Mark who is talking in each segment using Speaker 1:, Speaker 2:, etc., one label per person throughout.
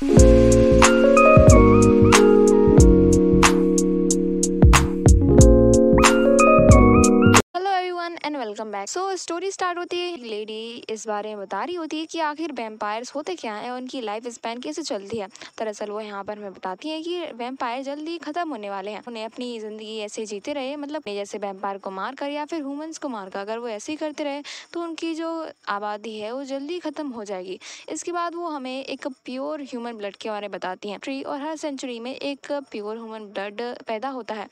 Speaker 1: Thank you. Black so story start होती है lady इस बारे में बता रही होती है कि आखिर वेम्पायर्स होते क्या हैं उनकी लाइफ स्पैन कैसे चलती है दरअसल वो यहाँ पर हमें बताती है कि वेम्पायर जल्दी खत्म होने वाले हैं उन्हें अपनी जिंदगी ऐसे जीते रहे मतलब जैसे वेम्पायर को मार कर या फिर ह्यूमंस को मार कर अगर वो ऐसे ही करते रहे तो उनकी जो आबादी है वो जल्दी ख़त्म हो जाएगी इसके बाद वो हमें एक प्योर ह्यूमन ब्लड के बारे में बताती हैं ट्री और हर सेंचुरी में एक प्योर ह्यूमन ब्लड पैदा होता है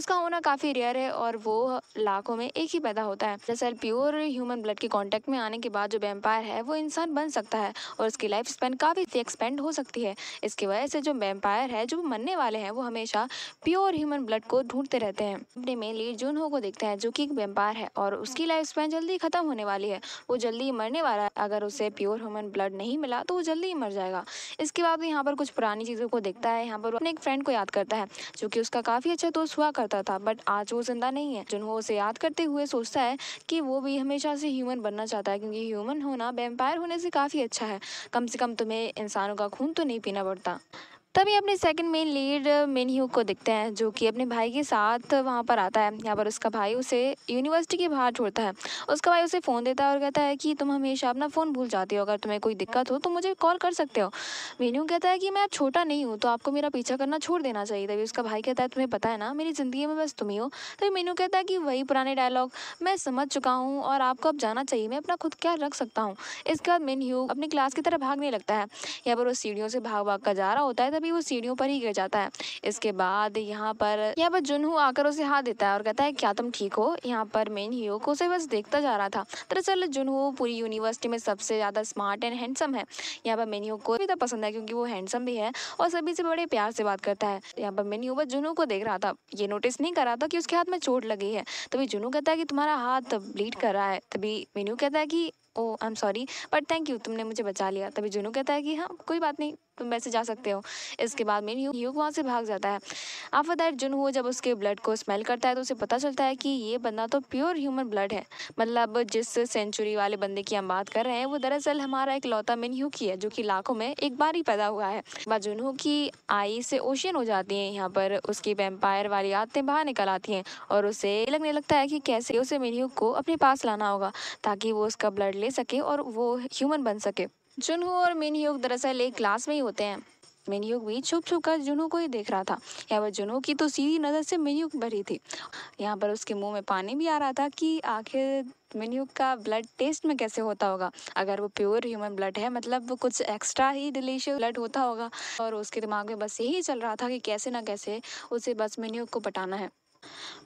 Speaker 1: उसका होना काफ़ी रेयर है और वो लाखों में एक ही पैदा होता है जैसे अगर प्योर ह्यूमन ब्लड के कांटेक्ट में आने के बाद जो वेम्पायर है वो इंसान बन सकता है और उसकी लाइफ स्पेन काफ़ी एक्सपेंड हो सकती है इसकी वजह से जो वेम्पायर है जो मरने वाले हैं वो हमेशा प्योर ह्यूमन ब्लड को ढूंढते रहते हैं अपने में लीड जून हो को देखते हैं जो कि एक वेम्पायर है और उसकी लाइफ स्पेन जल्दी ख़त्म होने वाली है वो जल्दी मरने वाला है अगर उसे प्योर ह्यूमन ब्लड नहीं मिला तो वो जल्दी मर जाएगा इसके बाद यहाँ पर कुछ पुरानी चीज़ों को देखता है यहाँ पर अपने एक फ्रेंड को याद करता है जो कि उसका काफ़ी अच्छा दोस्त हुआ करता था बट आज वो जिंदा नहीं है जुन उसे याद करते हुए सोचता है कि वो भी हमेशा से ह्यूमन बनना चाहता है क्योंकि ह्यूमन होना वेम्पायर होने से काफ़ी अच्छा है कम से कम तुम्हें इंसानों का खून तो नहीं पीना पड़ता तभी अपने सेकंड मेन लीड मिनह्यू को दिखते हैं जो कि अपने भाई के साथ वहाँ पर आता है यहाँ पर उसका भाई उसे यूनिवर्सिटी के बाहर छोड़ता है उसका भाई उसे फ़ोन देता है और कहता है कि तुम हमेशा अपना फ़ोन भूल जाती हो अगर तुम्हें कोई दिक्कत हो तो मुझे कॉल कर सकते हो मीनू कहता है कि मैं अब छोटा नहीं हूँ तो आपको मेरा पीछा करना छोड़ देना चाहिए तभी उसका भाई कहता है तुम्हें पता है ना मेरी ज़िंदगी में बस तुम ही हो तभी मीनू कहता है कि वही पुराने डायलॉग मैं समझ चुका हूँ और आपको अब जाना चाहिए मैं अपना खुद क्या रख सकता हूँ इसके बाद मिनह्यू अपनी क्लास की तरह भागने लगता है यहाँ पर वो सीढ़ियों से भाग भाग कर जा रहा होता है सभी वो सीढ़ियों पर ही गिर जाता है इसके बाद यहाँ पर यहाँ पर जुनहू आकर उसे हाथ देता है और कहता है क्या तुम ठीक हो यहाँ पर मेन हीरो को उसे बस देखता जा रहा था दरअसल जुनहू पूरी यूनिवर्सिटी में सबसे ज़्यादा स्मार्ट एंड हैंडसम है यहाँ पर मेन्यू को भी तो पसंद है क्योंकि वो हैंडसम भी है और सभी से बड़े प्यार से बात करता है यहाँ पर मेन्यू बस जुनू को देख रहा था ये नोटिस नहीं कर रहा था कि उसके हाथ में चोट लगी है तभी जुनू कहता है कि तुम्हारा हाथ ब्लीड कर रहा है तभी मेन्यू कहता है कि oh I am sorry but thank you तुमने मुझे बचा लिया तभी जुनू कहता है कि हाँ कोई बात नहीं तुम वैसे जा सकते हो इसके बाद में यू यूग वहाँ से भाग जाता है आफादार जुन जुनू जब उसके ब्लड को स्मेल करता है तो उसे पता चलता है कि ये बंदा तो प्योर ह्यूमन ब्लड है मतलब जिस सेंचुरी वाले बंदे की हम बात कर रहे हैं वो दरअसल हमारा एक लौता मिन यू की है जो कि लाखों में एक बार ही पैदा हुआ है जुनू की आई से ओशियन हो जाती है यहाँ पर उसकी वेम्पायर वाली आदतें बाहर निकल आती हैं और उसे लगने लगता है कि कैसे उसे मिनह्यू को अपने पास लाना होगा ताकि वो उसका ब्लड ले सके और वो ह्यूमन बन सके जुनहू और मिनह्यूक दरअसल एक क्लास में ही होते हैं मिनयुग भी छुप छुप कर जुनू को ही देख रहा था यहाँ पर जुनू की तो सीधी नज़र से मिनयुग भरी थी यहाँ पर उसके मुंह में पानी भी आ रहा था कि आखिर मिनयुग का ब्लड टेस्ट में कैसे होता होगा अगर वो प्योर ह्यूमन ब्लड है मतलब वो कुछ एक्स्ट्रा ही डिलीशियस ब्लड होता होगा और उसके दिमाग में बस यही चल रहा था कि कैसे ना कैसे उसे बस मिनयुग को पटाना है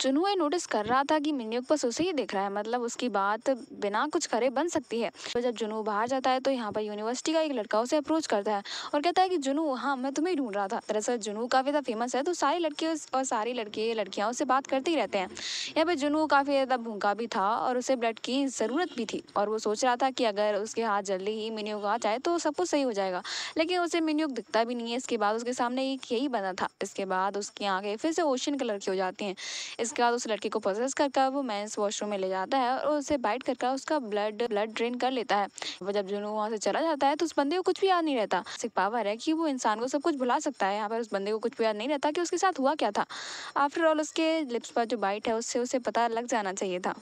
Speaker 1: चुनू ये नोटिस कर रहा था कि मिन्यूक बस उसे ही देख रहा है मतलब उसकी बात बिना कुछ करे बन सकती है तो जब जुनू बाहर जाता है तो यहाँ पर यूनिवर्सिटी का एक लड़का उसे अप्रोच करता है और कहता है कि जुनू हाँ मैं तुम्हें ढूंढ रहा था दरअसल जुनू काफ़ी ज़्यादा फेमस है तो सारी लड़के और सारी लड़के लड़कियाँ उससे बात करते ही रहते हैं यहाँ पर जुनू काफ़ी ज़्यादा भूखा भी था और उसे ब्लड की ज़रूरत भी थी और वो सोच रहा था कि अगर उसके हाथ जल्दी ही मिन्यूक आ जाए तो सब कुछ सही हो जाएगा लेकिन उसे मिन्यूक दिखता भी नहीं है इसके बाद उसके सामने एक यही बना था इसके बाद उसकी आँखें फिर से ओशन कलर की हो जाती हैं इसके बाद उस लड़की को प्रोसेस कर वो मैंस वॉशरूम में ले जाता है और उसे बाइट कर का उसका ब्लड ब्लड ड्रेन कर लेता है वो जब जुनू वहाँ से चला जाता है तो उस बंदे को कुछ भी याद नहीं रहता सिर्फ पावर है कि वो इंसान को सब कुछ भुला सकता है यहाँ पर उस बंदे को कुछ भी याद नहीं रहता कि उसके साथ हुआ क्या था आफ्टर ऑल उसके लिप्स पर जो बाइट है उससे उसे पता लग जाना चाहिए था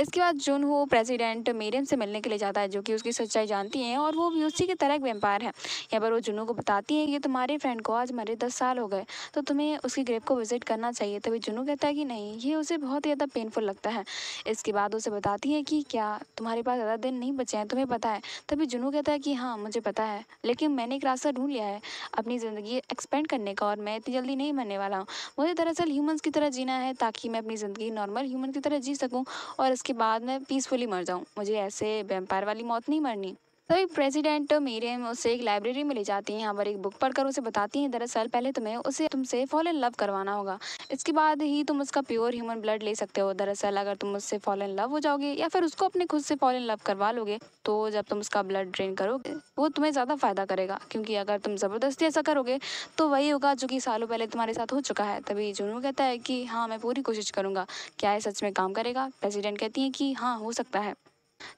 Speaker 1: इसके बाद जून हो प्रेसिडेंट मेरियम से मिलने के लिए जाता है जो कि उसकी सच्चाई जानती हैं और वो भी उसी की तरह एक व्यापार है यहाँ पर वो जुनू को बताती है कि तुम्हारे फ्रेंड को आज मरे दस साल हो गए तो तुम्हें उसकी ग्रेप को विजिट करना चाहिए तभी जुनू कहता है कि नहीं ये उसे बहुत ही ज़्यादा पेनफुल लगता है इसके बाद उसे बताती है कि क्या तुम्हारे पास ज़्यादा दिन नहीं बचे हैं तुम्हें पता है तभी जुनू कहता है कि हाँ मुझे पता है लेकिन मैंने एक रास्ता ढूंढ लिया है अपनी ज़िंदगी एक्सपेंड करने का और मैं इतनी जल्दी नहीं मरने वाला हूँ मुझे दरअसल ह्यूमंस की तरह जीना है ताकि मैं अपनी ज़िंदगी नॉर्मल ह्यूमन की तरह जी सकूँ और उसके बाद मैं पीसफुली मर जाऊँ मुझे ऐसे वेम्पायर वाली मौत नहीं मरनी तो एक प्रेसिडेंट मेरे उसे एक लाइब्रेरी में ले जाती हैं यहाँ पर एक बुक पढ़कर उसे बताती हैं दरअसल पहले तुम्हें तो उसे तुमसे फॉल इन लव करवाना होगा इसके बाद ही तुम उसका प्योर ह्यूमन ब्लड ले सकते हो दरअसल अगर तुम उससे फॉल इन लव हो जाओगे या फिर उसको अपने खुद से फॉल इन लव करवा लोगे तो जब तुम उसका ब्लड ड्रेन करोगे वो तुम्हें ज़्यादा फ़ायदा करेगा क्योंकि अगर तुम ज़बरदस्ती ऐसा करोगे तो वही होगा जो कि सालों पहले तुम्हारे साथ हो चुका है तभी जुनू कहता है कि हाँ मैं पूरी कोशिश करूँगा क्या ये सच में काम करेगा प्रेसिडेंट कहती हैं कि हाँ हो सकता है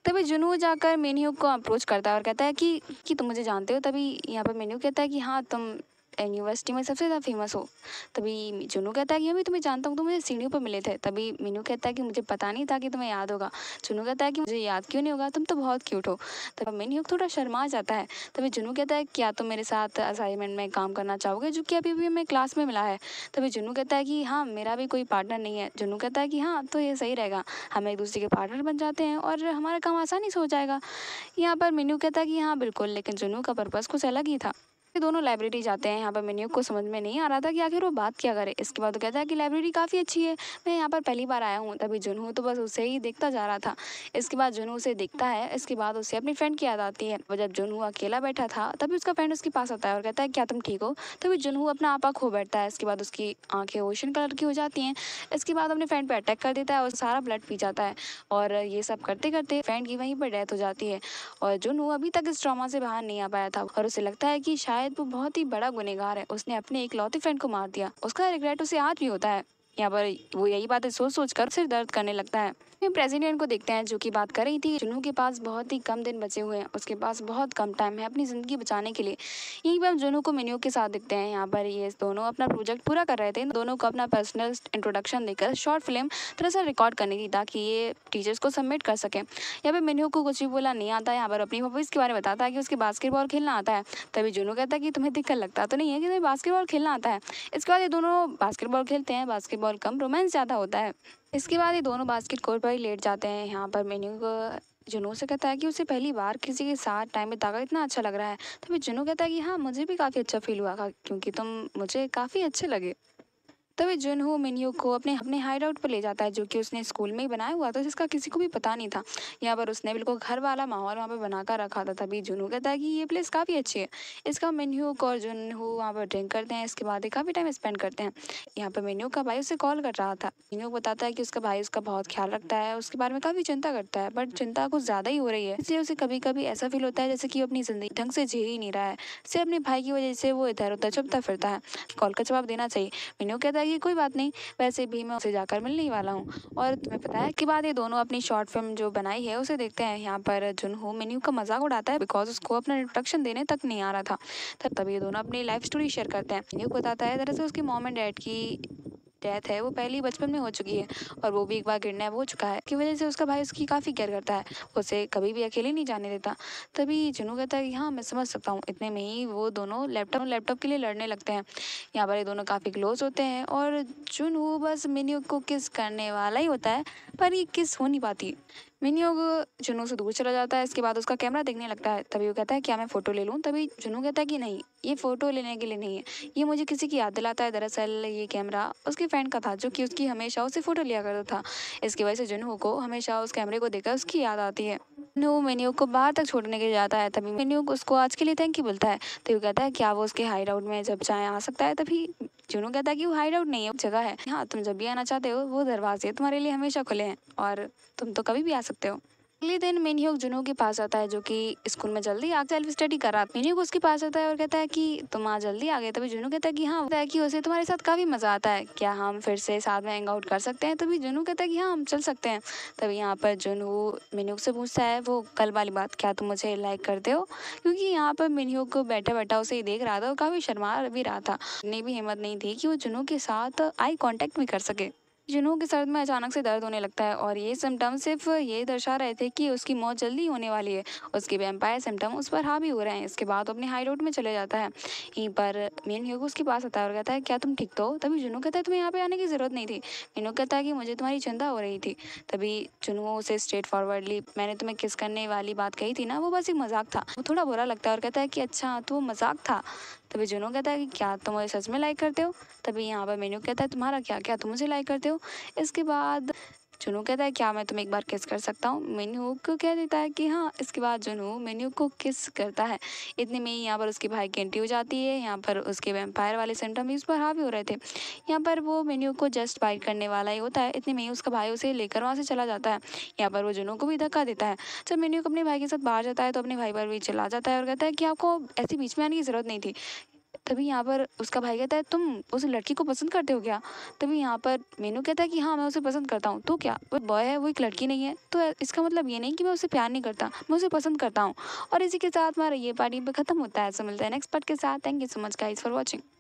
Speaker 1: तभी जुनू जाकर मेन्यू को अप्रोच करता है और कहता है कि कि तुम मुझे जानते हो तभी यहाँ पर मेन्यू कहता है कि हाँ तुम एन यूनिवर्सिटी में सबसे ज़्यादा फेमस हो तभी जुनू कहता है कि अभी तुम्हें जानता हूँ तो मुझे सीढ़ियों पर मिले थे तभी मीनू कहता है कि मुझे पता नहीं था कि तुम्हें याद होगा जुनू कहता है कि मुझे याद क्यों नहीं होगा तुम तो बहुत क्यूट हो तब मीनू थोड़ा शर्मा जाता है तभी जुनू कहता है क्या तुम मेरे साथ असाइनमेंट में काम करना चाहोगे जो कि अभी अभी हमें क्लास में मिला है तभी जुनू कहता है कि हाँ मेरा भी कोई पार्टनर नहीं है जुनू कहता है कि हाँ तो ये सही रहेगा हम एक दूसरे के पार्टनर बन जाते हैं और हमारा काम आसानी से हो जाएगा यहाँ पर मीनू कहता है कि हाँ बिल्कुल लेकिन जुनू का पर्पज़ कुछ अलग ही था दोनों लाइब्रेरी जाते हैं यहाँ पर मेन्यू को समझ में नहीं आ रहा था कि आखिर वो बात क्या करे इसके बाद वो कहता है कि लाइब्रेरी काफ़ी अच्छी है मैं यहाँ पर पहली बार आया हूँ तभी जुनू तो बस उसे ही देखता जा रहा था इसके बाद जुनू उसे देखता है इसके बाद उसे अपनी फ्रेंड की याद आती है और जब जुनू अकेला बैठा था तभी उसका फ्रेंड उसके पास आता है और कहता है क्या तुम ठीक हो तभी जुनू अपना आपा खो बैठता है इसके बाद उसकी आँखें ओशन कलर की हो जाती हैं इसके बाद अपने फ्रेंड पर अटैक कर देता है और सारा ब्लड पी जाता है और ये सब करते करते फ्रेंड की वहीं पर डेथ हो जाती है और जुनू अभी तक इस ट्रामा से बाहर नहीं आ पाया था और उसे लगता है कि शायद शायद वो बहुत ही बड़ा गुनेगार है उसने अपने एक लौते फ्रेंड को मार दिया उसका रिग्रेट उसे आज भी होता है यहाँ पर वो यही बातें सोच सोच कर सिर दर्द करने लगता है में प्रेसिडेंट को देखते हैं जो कि बात कर रही थी जुनू के पास बहुत ही कम दिन बचे हुए हैं उसके पास बहुत कम टाइम है अपनी ज़िंदगी बचाने के लिए यहीं पर हम जुनू को मेन्यू के साथ देखते हैं यहाँ पर ये दोनों अपना प्रोजेक्ट पूरा कर रहे थे दोनों को अपना पर्सनल इंट्रोडक्शन देकर शॉर्ट फिल्म सा रिकॉर्ड करने की ताकि ये टीचर्स को सबमिट कर सकें यहाँ पर मेन्यू को कुछ भी बोला नहीं आता यहाँ पर अपनी हॉबीज़ के बारे में बताता है कि उसके बास्केटबॉल खेलना आता है तभी जुनू कहता है कि तुम्हें दिक्कत लगता तो नहीं है कि तुम्हें बास्केटबॉल खेलना आता है इसके बाद ये दोनों बास्केटबॉल खेलते हैं बास्केटबॉल कम रोमांस ज़्यादा होता है इसके बाद ये दोनों बास्केट कोर्ट पर ही लेट जाते हैं यहाँ पर मेन्यू को जुनू से कहता है कि उसे पहली बार किसी के साथ टाइम बिताकर इतना अच्छा लग रहा है तभी तो जुनू कहता है कि हाँ मुझे भी काफ़ी अच्छा फील हुआ क्योंकि तुम मुझे काफ़ी अच्छे लगे तभी जुनहू मिनयू को अपने अपने हाइड आउट पर ले जाता है जो कि उसने स्कूल में ही बनाया हुआ था जिसका किसी को भी पता नहीं था यहाँ पर उसने बिल्कुल घर वाला माहौल वहाँ पर बनाकर रखा था तभी जुनहू कहता है कि ये प्लेस काफ़ी अच्छी है इसका मिनयू और जुनहू वहाँ पर ड्रिंक करते हैं इसके बाद काफ़ी टाइम स्पेंड करते हैं यहाँ पर मिनयू का भाई उसे कॉल कर रहा था मिनयू बताता है कि उसका भाई उसका बहुत ख्याल रखता है उसके बारे में काफ़ी चिंता करता है बट चिंता कुछ ज़्यादा ही हो रही है इसलिए उसे कभी कभी ऐसा फील होता है जैसे कि वो अपनी ज़िंदगी ढंग से जी ही नहीं रहा है सिर्फ अपने भाई की वजह से वो इधर उधर चुपता फिरता है कॉल का जवाब देना चाहिए मीनू कहता है चाहिए कोई बात नहीं वैसे भी मैं उसे जाकर मिलने ही वाला हूँ और तुम्हें पता है कि बाद ये दोनों अपनी शॉर्ट फिल्म जो बनाई है उसे देखते हैं यहाँ पर हो मेन्यू का मजाक उड़ाता है बिकॉज उसको अपना इंट्रोडक्शन देने तक नहीं आ रहा था तब ये दोनों अपनी लाइफ स्टोरी शेयर करते हैं मेन्यू बताता है दरअसल उसकी मॉम एंड डैड की डेथ है वो पहले ही बचपन में हो चुकी है और वो भी एक बार गिरना हो चुका है की वजह से उसका भाई उसकी काफ़ी केयर करता है उसे कभी भी अकेले नहीं जाने देता तभी जुनू कहता है कि हाँ मैं समझ सकता हूँ इतने में ही वो दोनों लैपटॉप लैपटॉप के लिए लड़ने लगते हैं यहाँ पर ये दोनों काफ़ी क्लोज होते हैं और जुनू बस मिनी को किस करने वाला ही होता है पर ये किस हो नहीं पाती विनियोग जुनू से दूर चला जाता है इसके बाद उसका कैमरा देखने लगता है तभी वो कहता है क्या हाँ, मैं फ़ोटो ले लूँ तभी जुनू कहता है कि नहीं ये फ़ोटो लेने के लिए नहीं है ये मुझे किसी की याद दिलाता है दरअसल ये कैमरा उसके फ्रेंड का था जो कि उसकी हमेशा उसे फ़ोटो लिया करता था इसकी वजह से जुनू को हमेशा उस कैमरे को देखकर उसकी याद आती है नो मेन्यू को बाहर तक छोड़ने के लिए जाता है तभी मेन्यू उसको आज के लिए थैंक यू बोलता है तो कहता है क्या हाँ, वो उसके हाई आउट में जब चाहे आ सकता है तभी जुनू कहता है कि वो हाइड आउट नहीं है जगह है हाँ तुम जब भी आना चाहते हो वो दरवाजे तुम्हारे लिए हमेशा खुले हैं और तुम तो कभी भी आ सकते हो अगले दिन मिनी जुनू के पास आता है जो कि स्कूल में जल्दी आकर सेल्फ स्टडी कर रहा था मिनी उसके पास आता है और कहता है कि तुम आज जल्दी आ गए तभी जुनू कहता है कि हाँ है कि उसे तुम्हारे साथ काफ़ी मज़ा आता है क्या हम फिर से साथ में हैंग आउट कर सकते हैं तभी जुनू कहता है कि हाँ हम चल सकते हैं तभी यहाँ पर जुनू मिनी से पूछता है वो कल वाली बात क्या तुम मुझे लाइक करते हो क्योंकि यहाँ पर मिनी को बैठा बैठा उसे ही देख रहा था और काफ़ी शर्मा भी रहा था ने भी हिम्मत नहीं थी कि वो जुनू के साथ आई कॉन्टैक्ट भी कर सके जुनू के सर्द में अचानक से दर्द होने लगता है और ये सिम्टम सिर्फ ये दर्शा रहे थे कि उसकी मौत जल्दी होने वाली है उसके वेम्पायर सिम्टम उस पर हावी हो रहे हैं इसके बाद वो अपने हाई रोड में चले जाता है यहीं पर मेन ह्यूगो उसके पास आता है और कहता है क्या तुम ठीक तो हो तभी जुनू कहता है तुम्हें यहाँ पे आने की ज़रूरत नहीं थी मीनू कहता है कि मुझे तुम्हारी चिंता हो रही थी तभी जुनू उसे स्ट्रेट फॉरवर्डली मैंने तुम्हें किस करने वाली बात कही थी ना वो बस एक मजाक था वो थोड़ा बुरा लगता है और कहता है कि अच्छा तो वो मजाक था तभी जुनू कहता है कि क्या तुम मुझे सच में लाइक करते हो तभी यहाँ पर मेनू कहता है तुम्हारा क्या क्या तुम मुझे लाइक करते हो इसके बाद जुनू कहता है क्या मैं तुम्हें एक बार किस कर सकता हूँ मिनहू को कह देता है कि हाँ इसके बाद जुनू मेन्यू को किस करता है इतने में ही यहाँ पर उसके भाई की एंट्री हो जाती है यहाँ पर उसके वेम्पायर वाले सिम्टम भी उस पर हावी हो रहे थे यहाँ पर वो मेन्यू को जस्ट बाइट करने वाला ही होता है इतने में ही उसका भाई उसे लेकर वहाँ से चला जाता है यहाँ पर वो जुनू को भी धक्का देता है जब मेन्यू को अपने भाई के साथ बाहर जाता है तो अपने भाई पर भी चला जाता है और कहता है कि आपको ऐसे बीच में आने की ज़रूरत नहीं थी तभी यहाँ पर उसका भाई कहता है तुम उस लड़की को पसंद करते हो क्या तभी यहाँ पर मीनू कहता है कि हाँ मैं उसे पसंद करता हूँ तो क्या वो बॉय है वो एक लड़की नहीं है तो इसका मतलब ये नहीं कि मैं उसे प्यार नहीं करता मैं उसे पसंद करता हूँ और इसी के साथ हमारा ये पार्टी ये खत्म होता है ऐसा मिलता है नेक्स्ट पार्ट के साथ thank you so much guys for watching